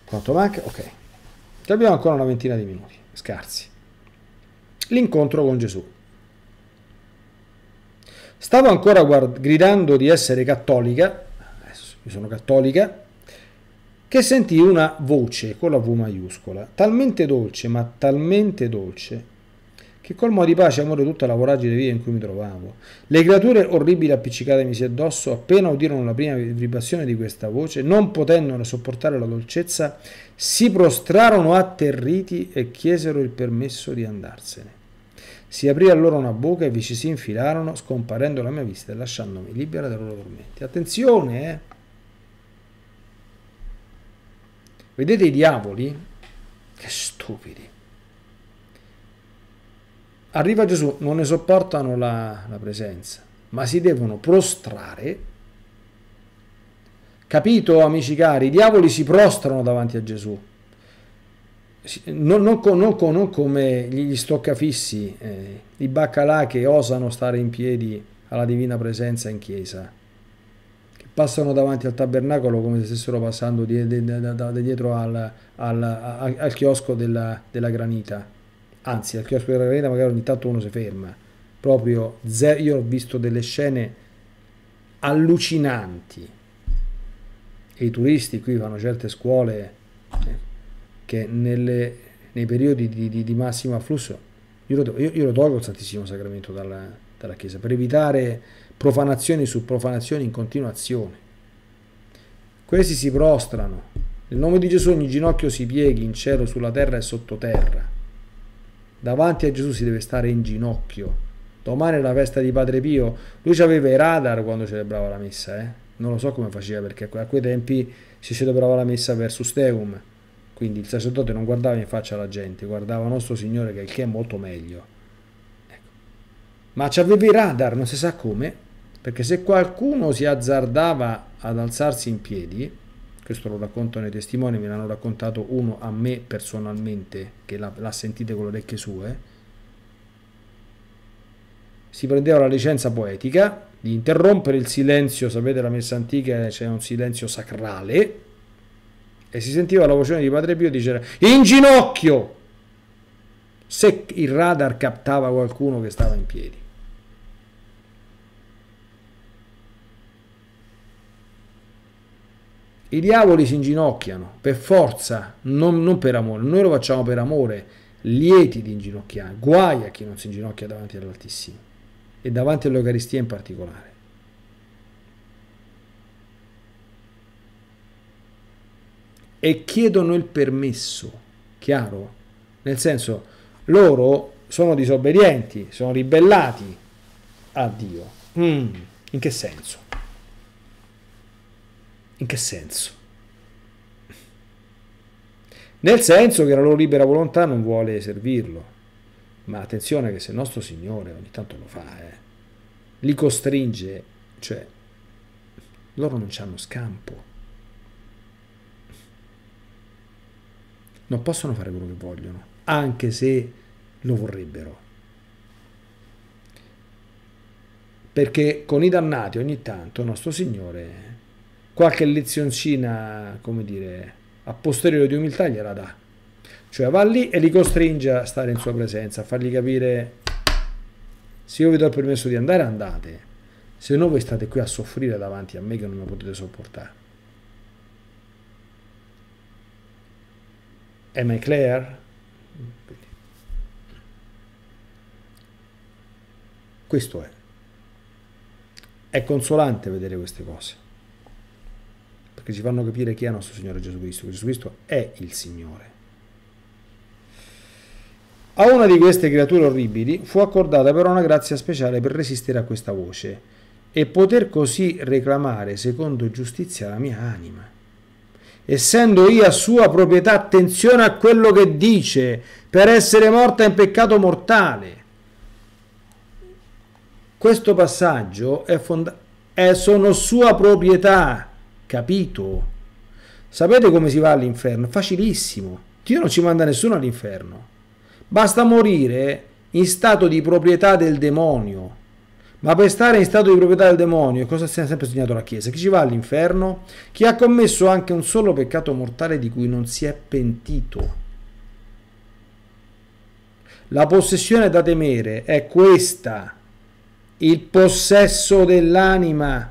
Quanto manca? Ok. Abbiamo ancora una ventina di minuti scarsi. L'incontro con Gesù. Stavo ancora gridando di essere cattolica, io sono cattolica, che sentii una voce con la V maiuscola, talmente dolce, ma talmente dolce, che colmò di pace e amore tutta la voragine via in cui mi trovavo. Le creature orribili appiccicate mi si addosso appena udirono la prima vibrazione di questa voce, non potendone sopportare la dolcezza, si prostrarono atterriti e chiesero il permesso di andarsene. Si aprì allora una bocca e vi ci si infilarono, scomparendo la mia vista e lasciandomi libera dai loro tormenti. Attenzione, eh! Vedete i diavoli? Che stupidi! Arriva Gesù, non ne sopportano la, la presenza, ma si devono prostrare. Capito, amici cari? I diavoli si prostrano davanti a Gesù. Non, non, non, non come gli stoccafissi, eh, i baccalà che osano stare in piedi alla divina presenza in chiesa, che passano davanti al tabernacolo come se stessero passando dietro al, al, al, al chiosco della, della granita anzi al chiosco dell'arena magari ogni tanto uno si ferma, proprio zero, io ho visto delle scene allucinanti e i turisti qui fanno certe scuole eh, che nelle, nei periodi di, di, di massimo afflusso io lo, io, io lo, tolgo il Santissimo Sacramento dalla, dalla, Chiesa per evitare profanazioni su profanazioni in continuazione. Questi si prostrano. Nel nome di Gesù ogni ginocchio si pieghi in cielo, sulla terra e sottoterra. Davanti a Gesù si deve stare in ginocchio. Domani è la festa di Padre Pio. Lui aveva i radar quando celebrava la messa, eh? Non lo so come faceva perché a quei tempi si celebrava la messa versus Deum. Quindi il sacerdote non guardava in faccia la gente, guardava nostro Signore che è molto meglio. Ecco. Ma ci aveva i radar, non si sa come, perché se qualcuno si azzardava ad alzarsi in piedi, questo lo raccontano i testimoni, me l'hanno raccontato uno a me personalmente, che l'ha sentito con le orecchie sue, si prendeva la licenza poetica di interrompere il silenzio, sapete la messa antica eh, c'è un silenzio sacrale, e si sentiva la voce di Padre Pio dire in ginocchio, se il radar captava qualcuno che stava in piedi. I diavoli si inginocchiano per forza, non, non per amore. Noi lo facciamo per amore, lieti di inginocchiare. Guai a chi non si inginocchia davanti all'Altissimo e davanti all'Eucaristia in particolare. E chiedono il permesso, chiaro? Nel senso, loro sono disobbedienti, sono ribellati a Dio. Mm, in che senso? In che senso? Nel senso che la loro libera volontà non vuole servirlo. Ma attenzione che se il nostro Signore ogni tanto lo fa, eh, li costringe, cioè loro non hanno scampo. Non possono fare quello che vogliono, anche se lo vorrebbero. Perché con i dannati ogni tanto il nostro Signore qualche lezioncina, come dire, a posteriore di umiltà gliela dà. Cioè va lì e li costringe a stare in sua presenza, a fargli capire se io vi do il permesso di andare, andate. Se no voi state qui a soffrire davanti a me che non mi potete sopportare. E mai Claire? Questo è. È consolante vedere queste cose perché ci fanno capire chi è il nostro Signore Gesù Cristo. Gesù Cristo è il Signore. A una di queste creature orribili fu accordata però una grazia speciale per resistere a questa voce e poter così reclamare secondo giustizia la mia anima. Essendo io a sua proprietà, attenzione a quello che dice, per essere morta in peccato mortale. Questo passaggio è fonda- è, sono sua proprietà. Capito? Sapete come si va all'inferno? Facilissimo. Dio non ci manda nessuno all'inferno. Basta morire in stato di proprietà del demonio. Ma per stare in stato di proprietà del demonio, cosa si è sempre segnato la Chiesa? Chi ci va all'inferno? Chi ha commesso anche un solo peccato mortale di cui non si è pentito. La possessione da temere è questa, il possesso dell'anima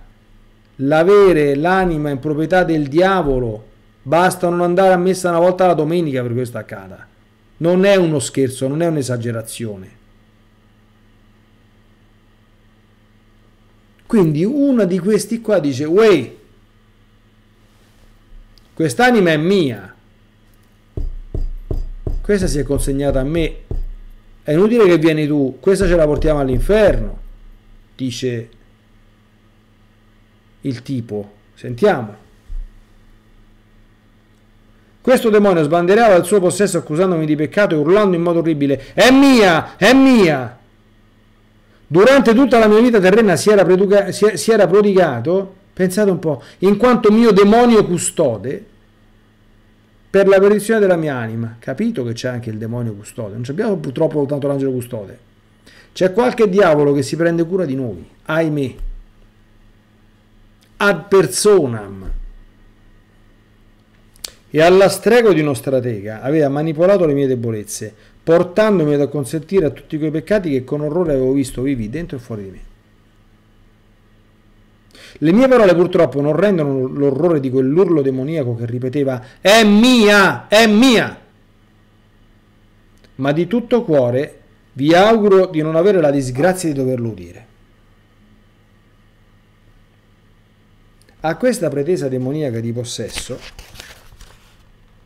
l'avere l'anima in proprietà del diavolo, basta non andare a messa una volta alla domenica per questo accada. Non è uno scherzo, non è un'esagerazione. Quindi uno di questi qua dice, Uè, quest'anima è mia, questa si è consegnata a me, è inutile che vieni tu, questa ce la portiamo all'inferno, dice il tipo. Sentiamo. Questo demonio sbanderava il suo possesso accusandomi di peccato e urlando in modo orribile, è mia, è mia. Durante tutta la mia vita terrena si era, preduca, si, si era prodigato, pensate un po', in quanto mio demonio custode, per la perdizione della mia anima. Capito che c'è anche il demonio custode, non abbiamo purtroppo tanto l'angelo custode. C'è qualche diavolo che si prende cura di noi, ahimè ad personam e alla strego di uno stratega aveva manipolato le mie debolezze, portandomi ad acconsentire a tutti quei peccati che con orrore avevo visto vivi dentro e fuori di me. Le mie parole purtroppo non rendono l'orrore di quell'urlo demoniaco che ripeteva è mia, è mia. Ma di tutto cuore vi auguro di non avere la disgrazia di doverlo udire. a questa pretesa demoniaca di possesso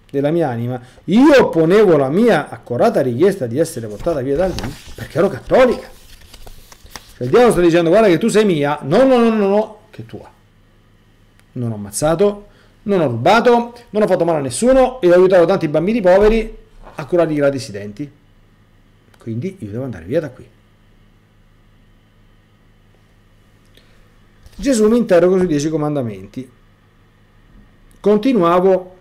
della mia anima, io ponevo la mia accorata richiesta di essere portata via da lui perché ero cattolica. Cioè, il diavolo sta dicendo guarda che tu sei mia, no, no, no, no, no, che tua. Non ho ammazzato, non ho rubato, non ho fatto male a nessuno e ho aiutato tanti bambini poveri a curare i gratis denti. Quindi io devo andare via da qui. Gesù mi interroga sui dieci comandamenti. Continuavo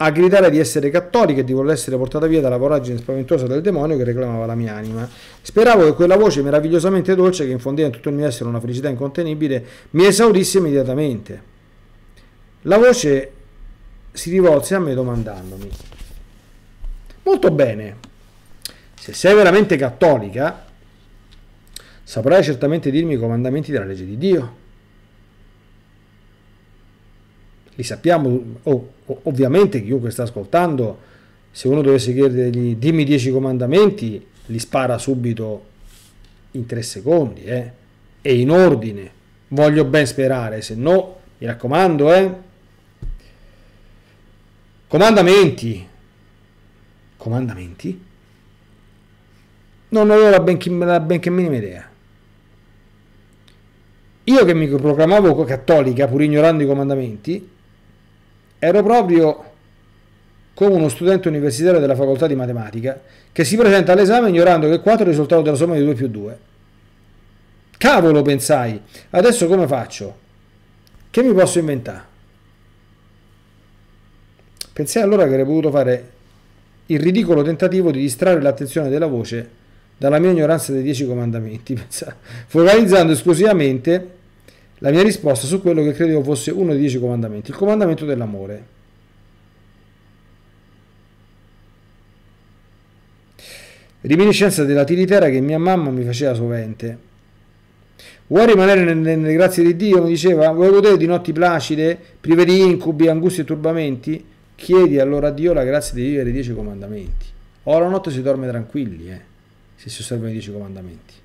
a gridare di essere cattolica e di voler essere portata via dalla voragine spaventosa del demonio che reclamava la mia anima. Speravo che quella voce meravigliosamente dolce che infondeva in tutto il mio essere una felicità incontenibile mi esaurisse immediatamente. La voce si rivolse a me domandandomi: Molto bene, se sei veramente cattolica, saprai certamente dirmi i comandamenti della legge di Dio. li sappiamo, oh, ovviamente chiunque sta ascoltando, se uno dovesse chiedergli dimmi 10 comandamenti, li spara subito in tre secondi, eh? e in ordine, voglio ben sperare, se no, mi raccomando, eh? comandamenti, comandamenti? Non ne avevo la benché, la benché minima idea. Io che mi proclamavo cattolica pur ignorando i comandamenti, ero proprio come uno studente universitario della facoltà di matematica che si presenta all'esame ignorando che 4 è il risultato della somma di 2 più 2. Cavolo, pensai, adesso come faccio? Che mi posso inventare? Pensai allora che avrei potuto fare il ridicolo tentativo di distrarre l'attenzione della voce dalla mia ignoranza dei dieci comandamenti, focalizzando esclusivamente la mia risposta su quello che credevo fosse uno dei dieci comandamenti, il comandamento dell'amore. Riminiscenza della tiritera che mia mamma mi faceva sovente. Vuoi rimanere nelle, grazie di Dio? Mi diceva, vuoi godere di notti placide, prive di incubi, angustie e turbamenti? Chiedi allora a Dio la grazia di vivere i dieci comandamenti. O la notte si dorme tranquilli, eh, se si osservano i dieci comandamenti.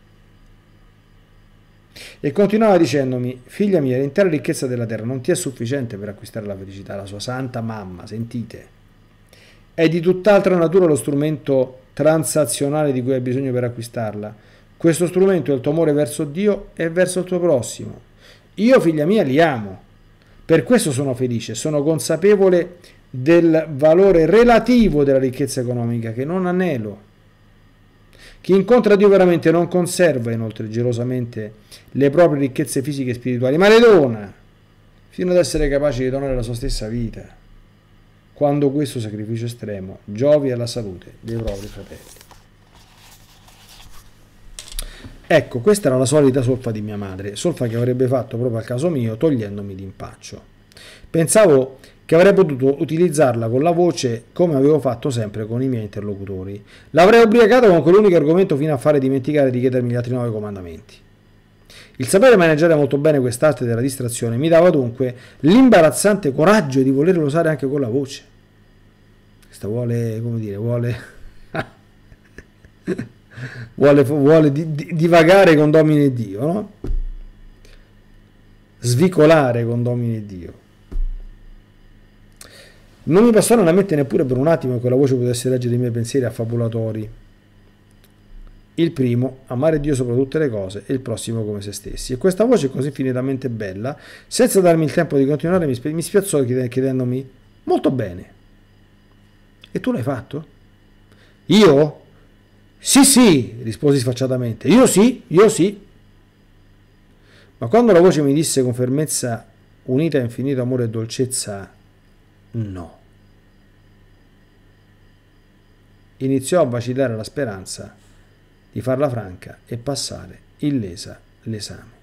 E continuava dicendomi, figlia mia, l'intera ricchezza della terra non ti è sufficiente per acquistare la felicità, la sua santa mamma, sentite. È di tutt'altra natura lo strumento transazionale di cui hai bisogno per acquistarla. Questo strumento è il tuo amore verso Dio e verso il tuo prossimo. Io, figlia mia, li amo. Per questo sono felice, sono consapevole del valore relativo della ricchezza economica che non anelo. Chi incontra Dio veramente non conserva inoltre gelosamente le proprie ricchezze fisiche e spirituali, ma le dona, fino ad essere capace di donare la sua stessa vita, quando questo sacrificio estremo giovi alla salute dei propri fratelli. Ecco, questa era la solita solfa di mia madre, solfa che avrebbe fatto proprio al caso mio, togliendomi d'impaccio. Pensavo che avrei potuto utilizzarla con la voce come avevo fatto sempre con i miei interlocutori. L'avrei ubriacata con quell'unico argomento fino a fare dimenticare di chiedermi gli altri nove comandamenti. Il sapere maneggiare molto bene quest'arte della distrazione mi dava dunque l'imbarazzante coraggio di volerlo usare anche con la voce. Questa vuole, come dire, vuole... vuole, vuole di, di, divagare con Domine Dio, no? Svicolare con Domine Dio. Non mi passò la mente neppure per un attimo che quella voce potesse leggere i miei pensieri affabulatori. Il primo, amare Dio sopra tutte le cose e il prossimo come se stessi. E questa voce così infinitamente bella, senza darmi il tempo di continuare, mi, mi spiazzò chiedendomi molto bene. E tu l'hai fatto? Io? Sì, sì, risposi sfacciatamente. Io sì, io sì. Ma quando la voce mi disse con fermezza, unita a infinito amore e dolcezza, No. Iniziò a vacillare la speranza di farla franca e passare illesa l'esame.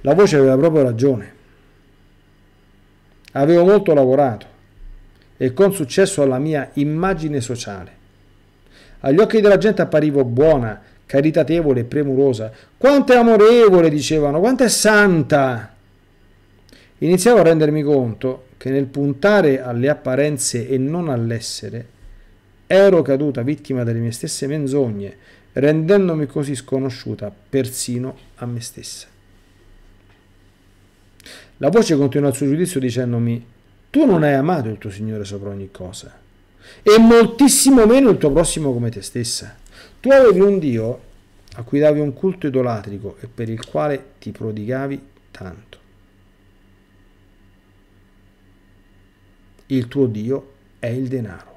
La voce aveva proprio ragione. Avevo molto lavorato e con successo alla mia immagine sociale. Agli occhi della gente apparivo buona, caritatevole e premurosa. Quanto è amorevole, dicevano, quanto è santa! Iniziavo a rendermi conto che nel puntare alle apparenze e non all'essere, ero caduta vittima delle mie stesse menzogne, rendendomi così sconosciuta persino a me stessa. La voce continuò il suo giudizio dicendomi, tu non hai amato il tuo Signore sopra ogni cosa, e moltissimo meno il tuo prossimo come te stessa. Tu avevi un Dio a cui davi un culto idolatrico e per il quale ti prodigavi tanto. il tuo Dio è il denaro.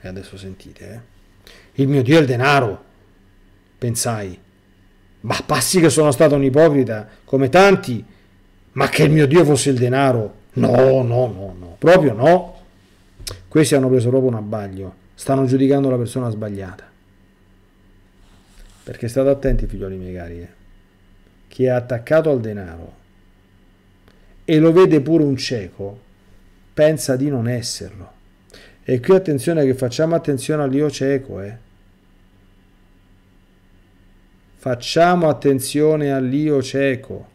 E adesso sentite, eh? Il mio Dio è il denaro, pensai. Ma passi che sono stato un ipocrita, come tanti, ma che il mio Dio fosse il denaro. No, no, no, no, proprio no. Questi hanno preso proprio un abbaglio, stanno giudicando la persona sbagliata. Perché state attenti, figlioli miei cari, eh? chi è attaccato al denaro e lo vede pure un cieco, pensa di non esserlo. E qui attenzione che facciamo attenzione all'io cieco, eh. Facciamo attenzione all'io cieco.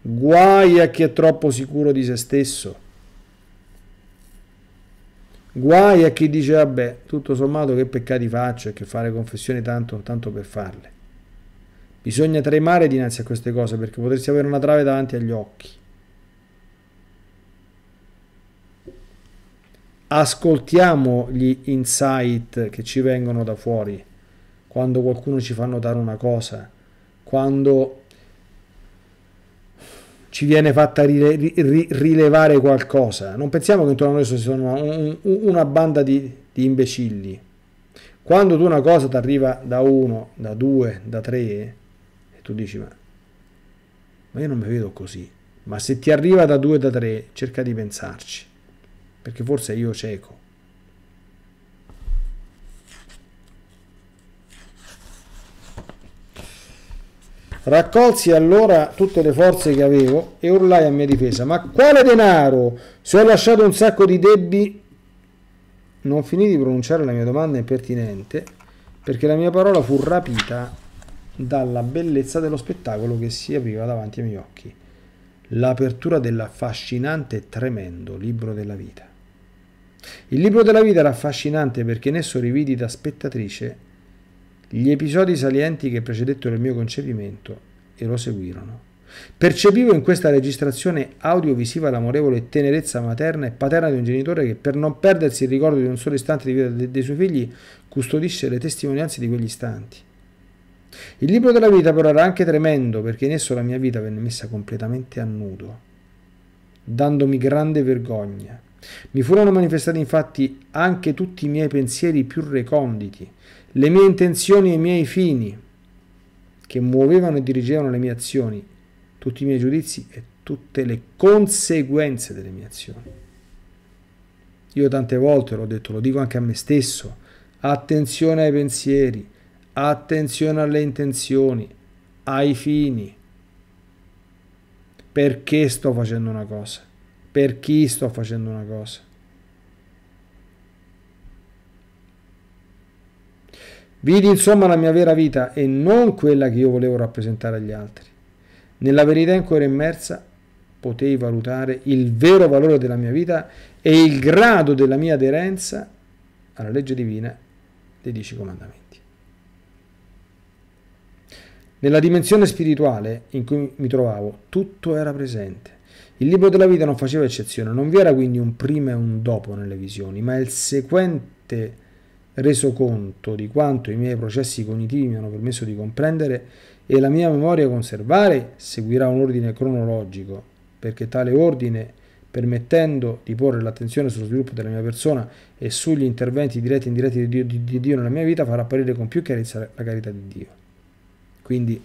Guai a chi è troppo sicuro di se stesso. Guai a chi dice, vabbè, tutto sommato che peccati faccio e che fare confessioni tanto, tanto per farle. Bisogna tremare dinanzi a queste cose perché potresti avere una trave davanti agli occhi. ascoltiamo gli insight che ci vengono da fuori, quando qualcuno ci fa notare una cosa, quando ci viene fatta rilevare qualcosa. Non pensiamo che intorno a noi ci sono una banda di, di imbecilli. Quando tu una cosa ti arriva da uno, da due, da tre, e tu dici ma, ma io non mi vedo così. Ma se ti arriva da due, da tre, cerca di pensarci perché forse io cieco. Raccolsi allora tutte le forze che avevo e urlai a mia difesa, ma quale denaro? Se ho lasciato un sacco di debbi... Non finì di pronunciare la mia domanda impertinente, perché la mia parola fu rapita dalla bellezza dello spettacolo che si apriva davanti ai miei occhi. L'apertura dell'affascinante e tremendo libro della vita. Il libro della vita era affascinante perché in esso rividi da spettatrice gli episodi salienti che precedettero il mio concepimento e lo seguirono. Percepivo in questa registrazione audiovisiva l'amorevole tenerezza materna e paterna di un genitore che, per non perdersi il ricordo di un solo istante di vita de- dei suoi figli, custodisce le testimonianze di quegli istanti. Il libro della vita però era anche tremendo perché in esso la mia vita venne messa completamente a nudo, dandomi grande vergogna. Mi furono manifestati infatti anche tutti i miei pensieri più reconditi, le mie intenzioni e i miei fini, che muovevano e dirigevano le mie azioni, tutti i miei giudizi e tutte le conseguenze delle mie azioni. Io tante volte l'ho detto, lo dico anche a me stesso, attenzione ai pensieri, attenzione alle intenzioni, ai fini. Perché sto facendo una cosa? per chi sto facendo una cosa. Vidi insomma la mia vera vita e non quella che io volevo rappresentare agli altri. Nella verità ancora immersa potei valutare il vero valore della mia vita e il grado della mia aderenza alla legge divina dei dieci comandamenti. Nella dimensione spirituale in cui mi trovavo tutto era presente il libro della vita non faceva eccezione, non vi era quindi un prima e un dopo nelle visioni, ma il sequente reso conto di quanto i miei processi cognitivi mi hanno permesso di comprendere e la mia memoria conservare seguirà un ordine cronologico, perché tale ordine, permettendo di porre l'attenzione sullo sviluppo della mia persona e sugli interventi diretti e indiretti di Dio, di Dio nella mia vita, farà apparire con più chiarezza la carità di Dio. Quindi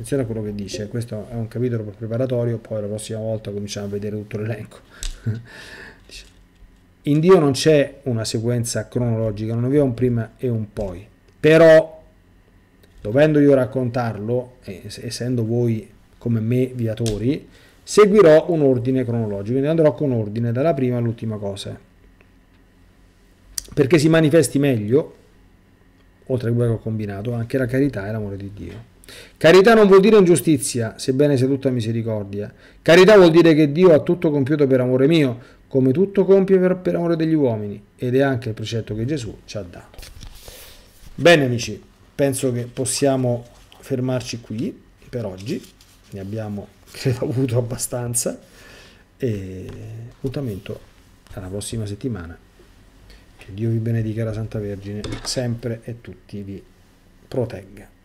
attenzione a quello che dice, questo è un capitolo preparatorio, poi la prossima volta cominciamo a vedere tutto l'elenco. In Dio non c'è una sequenza cronologica, non vi un prima e un poi, però dovendo io raccontarlo, essendo voi come me viatori, seguirò un ordine cronologico, quindi andrò con ordine dalla prima all'ultima cosa, perché si manifesti meglio oltre a quello che ho combinato, anche la carità e l'amore di Dio. Carità non vuol dire ingiustizia, sebbene sia tutta misericordia. Carità vuol dire che Dio ha tutto compiuto per amore mio, come tutto compie per, per amore degli uomini, ed è anche il precetto che Gesù ci ha dato. Bene amici, penso che possiamo fermarci qui per oggi, ne abbiamo credo avuto abbastanza, e appuntamento alla prossima settimana. Che Dio vi benedica la Santa Vergine sempre e tutti vi protegga.